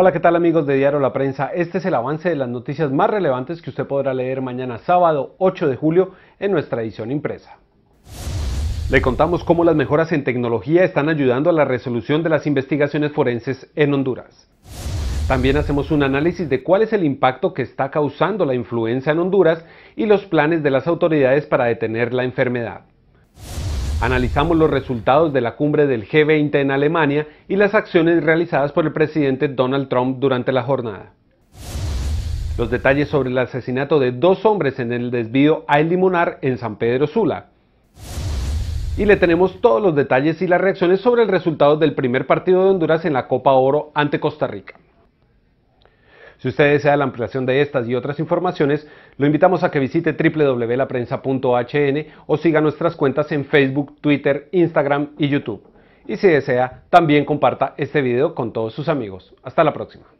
Hola, ¿qué tal amigos de Diario La Prensa? Este es el avance de las noticias más relevantes que usted podrá leer mañana sábado 8 de julio en nuestra edición impresa. Le contamos cómo las mejoras en tecnología están ayudando a la resolución de las investigaciones forenses en Honduras. También hacemos un análisis de cuál es el impacto que está causando la influenza en Honduras y los planes de las autoridades para detener la enfermedad. Analizamos los resultados de la cumbre del G20 en Alemania y las acciones realizadas por el presidente Donald Trump durante la jornada. Los detalles sobre el asesinato de dos hombres en el desvío a El Limonar en San Pedro Sula. Y le tenemos todos los detalles y las reacciones sobre el resultado del primer partido de Honduras en la Copa Oro ante Costa Rica. Si usted desea la ampliación de estas y otras informaciones, lo invitamos a que visite www.laprensa.hn o siga nuestras cuentas en Facebook, Twitter, Instagram y YouTube. Y si desea, también comparta este video con todos sus amigos. Hasta la próxima.